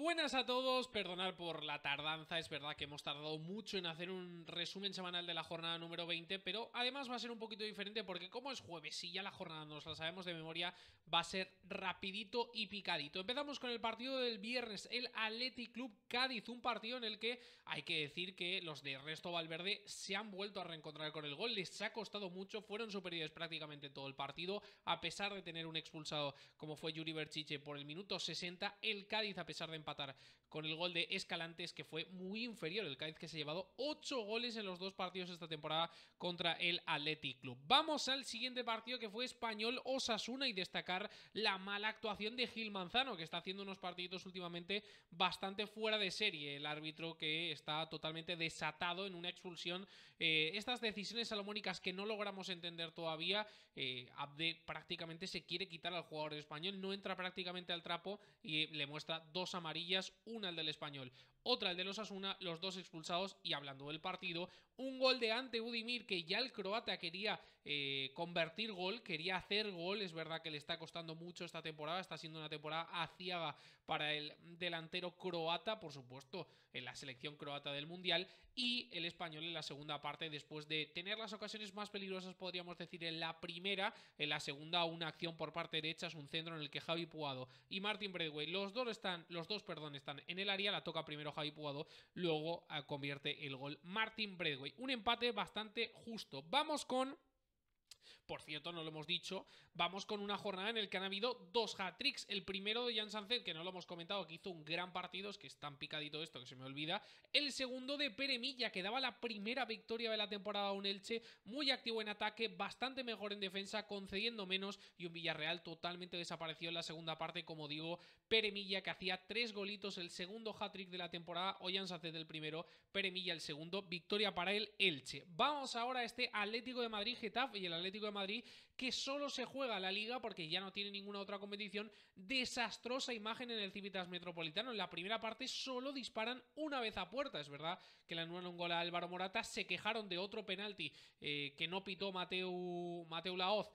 Buenas a todos, perdonar por la tardanza, es verdad que hemos tardado mucho en hacer un resumen semanal de la jornada número 20, pero además va a ser un poquito diferente porque como es jueves y ya la jornada nos la sabemos de memoria, va a ser rapidito y picadito. Empezamos con el partido del viernes, el Athletic Club Cádiz, un partido en el que hay que decir que los de Resto Valverde se han vuelto a reencontrar con el gol, les ha costado mucho, fueron superiores prácticamente todo el partido, a pesar de tener un expulsado como fue Yuri Berchiche por el minuto 60, el Cádiz a pesar de empatar con el gol de Escalantes, que fue muy inferior. El Cádiz que se ha llevado ocho goles en los dos partidos esta temporada contra el Athletic Club. Vamos al siguiente partido que fue Español Osasuna y destacar la mala actuación de Gil Manzano, que está haciendo unos partidos últimamente bastante fuera de serie. El árbitro que está totalmente desatado en una expulsión. Eh, estas decisiones salomónicas que no logramos entender todavía, eh, Abde prácticamente se quiere quitar al jugador de español, no entra prácticamente al trapo y eh, le muestra dos amarillas una el del español, otra el de los Asuna, los dos expulsados y hablando del partido, un gol de ante Udimir que ya el croata quería eh, convertir gol, quería hacer gol, es verdad que le está costando mucho esta temporada, está siendo una temporada aciaga para el delantero croata, por supuesto, en la selección croata del Mundial, y el español en la segunda parte, después de tener las ocasiones más peligrosas, podríamos decir, en la primera, en la segunda una acción por parte derecha, es un centro en el que Javi Puado y Martin Bradway, los dos están, los dos, perdón, están en el área, la toca primero Javi Puado, luego ah, convierte el gol Martin Bradway. Un empate bastante justo. Vamos con por cierto, no lo hemos dicho, vamos con una jornada en el que han habido dos hat-tricks. El primero de Jan Sanzet, que no lo hemos comentado, que hizo un gran partido, es que es tan picadito esto que se me olvida. El segundo de Pere Milla, que daba la primera victoria de la temporada a un Elche, muy activo en ataque, bastante mejor en defensa, concediendo menos y un Villarreal totalmente desaparecido en la segunda parte, como digo, Pere Milla que hacía tres golitos, el segundo hat-trick de la temporada, Jan Sánchez el primero, Pere Milla el segundo, victoria para el Elche. Vamos ahora a este Atlético de madrid getaf y el Atlético de Madrid Madrid, que solo se juega la liga porque ya no tiene ninguna otra competición. Desastrosa imagen en el Civitas Metropolitano. En la primera parte solo disparan una vez a puerta. Es verdad que la nueva longola Álvaro Morata. Se quejaron de otro penalti eh, que no pitó Mateu, Mateu Laoz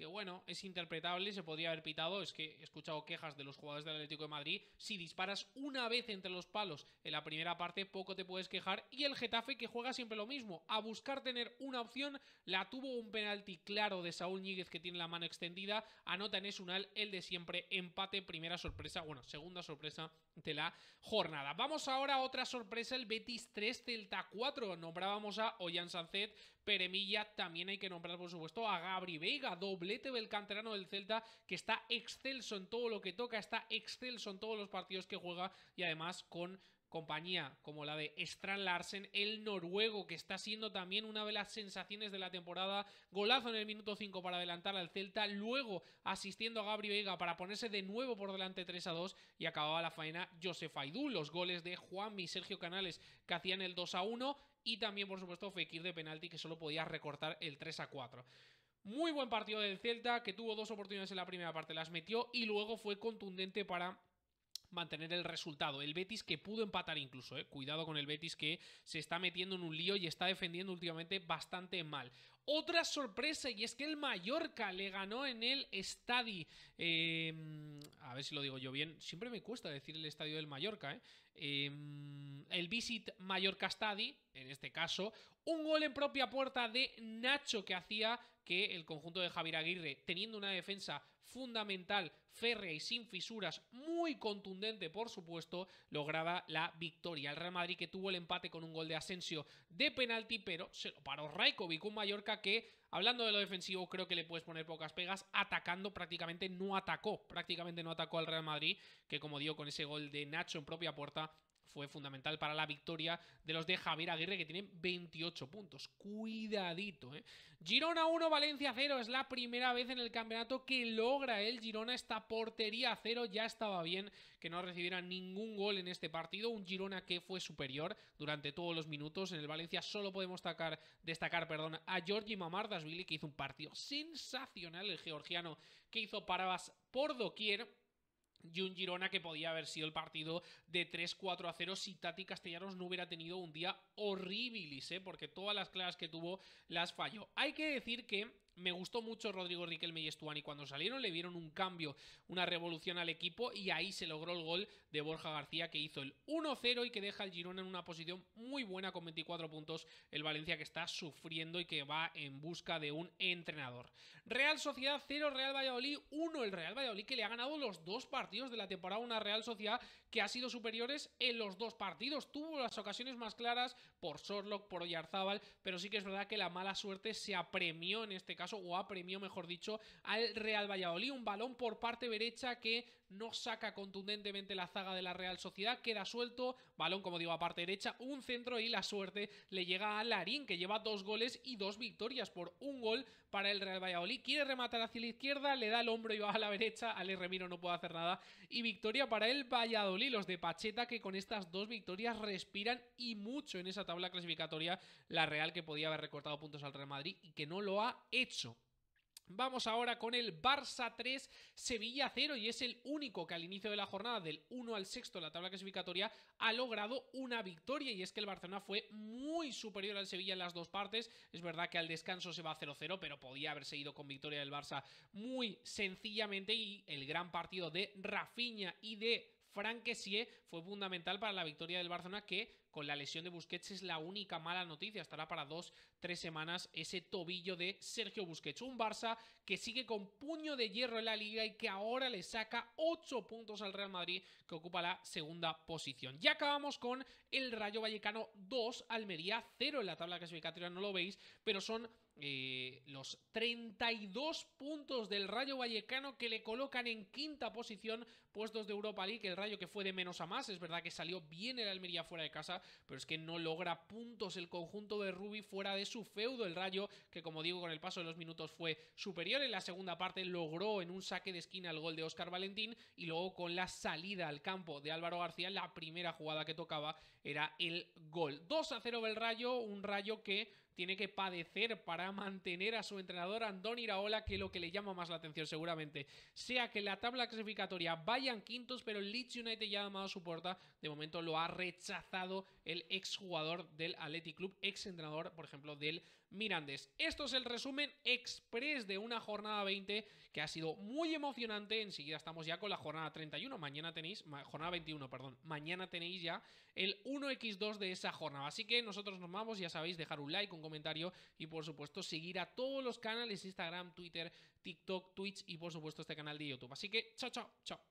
que bueno, es interpretable, se podría haber pitado, es que he escuchado quejas de los jugadores del Atlético de Madrid, si disparas una vez entre los palos en la primera parte, poco te puedes quejar, y el Getafe que juega siempre lo mismo, a buscar tener una opción, la tuvo un penalti claro de Saúl Ñíguez que tiene la mano extendida, anota en al el de siempre, empate, primera sorpresa, bueno, segunda sorpresa de la jornada. Vamos ahora a otra sorpresa, el Betis 3, delta 4, nombrábamos a Ollán Sancet, Peremilla, también hay que nombrar por supuesto a Gabri Vega, doble doblete del canterano del Celta, que está excelso en todo lo que toca, está excelso en todos los partidos que juega y además con compañía como la de Strand Larsen, el noruego, que está siendo también una de las sensaciones de la temporada. Golazo en el minuto 5 para adelantar al Celta, luego asistiendo a Gabriel Vega para ponerse de nuevo por delante 3 a 2 y acababa la faena Josef Aidú. Los goles de Juan y Sergio Canales que hacían el 2 a 1 y también, por supuesto, Fekir de penalti que solo podía recortar el 3 a 4. Muy buen partido del Celta, que tuvo dos oportunidades en la primera parte, las metió y luego fue contundente para mantener el resultado. El Betis que pudo empatar incluso, eh. cuidado con el Betis que se está metiendo en un lío y está defendiendo últimamente bastante mal. Otra sorpresa y es que el Mallorca le ganó en el Estadi. Em, a ver si lo digo yo bien, siempre me cuesta decir el estadio del Mallorca. Eh. Em, el Visit Mallorca Stadi, en este caso, un gol en propia puerta de Nacho que hacía que el conjunto de Javier Aguirre, teniendo una defensa fundamental, férrea y sin fisuras, muy contundente por supuesto, lograba la victoria. El Real Madrid que tuvo el empate con un gol de Asensio de penalti, pero se lo paró Raikovic, un Mallorca que, hablando de lo defensivo, creo que le puedes poner pocas pegas, atacando prácticamente no atacó, prácticamente no atacó al Real Madrid, que como digo, con ese gol de Nacho en propia puerta, fue fundamental para la victoria de los de Javier Aguirre, que tienen 28 puntos. Cuidadito, ¿eh? Girona 1, Valencia 0. Es la primera vez en el campeonato que logra el Girona esta portería a cero. Ya estaba bien que no recibiera ningún gol en este partido. Un Girona que fue superior durante todos los minutos. En el Valencia solo podemos destacar, perdón, a Giorgi Mamardasvili, que hizo un partido sensacional. El georgiano que hizo paradas por doquier y un Girona que podía haber sido el partido de 3-4 a 0 si Tati Castellanos no hubiera tenido un día horribilis, ¿eh? porque todas las claras que tuvo las falló. Hay que decir que me gustó mucho Rodrigo Riquelme y Estuani. cuando salieron, le vieron un cambio, una revolución al equipo y ahí se logró el gol de Borja García que hizo el 1-0 y que deja al Girona en una posición muy buena con 24 puntos, el Valencia que está sufriendo y que va en busca de un entrenador. Real Sociedad 0, Real Valladolid 1, el Real Valladolid que le ha ganado los dos partidos de la temporada, una Real Sociedad que ha sido superiores en los dos partidos, tuvo las ocasiones más claras por Sorlock, por Yarzábal pero sí que es verdad que la mala suerte se apremió en este caso o apremió, mejor dicho, al Real Valladolid. Un balón por parte derecha que no saca contundentemente la zaga de la Real Sociedad, queda suelto, balón como digo a parte derecha, un centro y la suerte le llega a Larín que lleva dos goles y dos victorias por un gol para el Real Valladolid, quiere rematar hacia la izquierda, le da el hombro y va a la derecha, Ale Remiro no puede hacer nada y victoria para el Valladolid, los de Pacheta que con estas dos victorias respiran y mucho en esa tabla clasificatoria, la Real que podía haber recortado puntos al Real Madrid y que no lo ha hecho. Vamos ahora con el Barça 3, Sevilla 0 y es el único que al inicio de la jornada del 1 al 6 de la tabla clasificatoria ha logrado una victoria y es que el Barcelona fue muy superior al Sevilla en las dos partes. Es verdad que al descanso se va a 0-0 pero podía haberse ido con victoria del Barça muy sencillamente y el gran partido de Rafinha y de Frank fue fundamental para la victoria del Barcelona, que con la lesión de Busquets es la única mala noticia. Estará para dos, tres semanas ese tobillo de Sergio Busquets. Un Barça que sigue con puño de hierro en la liga y que ahora le saca ocho puntos al Real Madrid, que ocupa la segunda posición. Ya acabamos con el Rayo Vallecano 2, Almería 0 en la tabla clasificatoria, no lo veis, pero son eh, los 32 puntos del Rayo Vallecano que le colocan en quinta posición puestos de Europa League, el Rayo que fue de menos a más, es verdad que salió bien el Almería fuera de casa, pero es que no logra puntos el conjunto de Rubi fuera de su feudo, el Rayo que como digo con el paso de los minutos fue superior, en la segunda parte logró en un saque de esquina el gol de Oscar Valentín y luego con la salida al campo de Álvaro García, la primera jugada que tocaba era el gol. 2 a 0 del Rayo, un Rayo que tiene que padecer para mantener a su entrenador Andoni Iraola, que lo que le llama más la atención seguramente sea que la tabla clasificatoria vayan quintos, pero el Leeds United ya ha llamado a su puerta. De momento lo ha rechazado el exjugador del Athletic Club, exentrenador, por ejemplo, del Mirandes. Esto es el resumen express de una jornada 20 que ha sido muy emocionante. Enseguida estamos ya con la jornada 31. Mañana tenéis, jornada 21, perdón. Mañana tenéis ya el 1x2 de esa jornada. Así que nosotros nos vamos, ya sabéis, dejar un like, un comentario y por supuesto seguir a todos los canales Instagram, Twitter, TikTok, Twitch y por supuesto este canal de YouTube. Así que chao, chao, chao.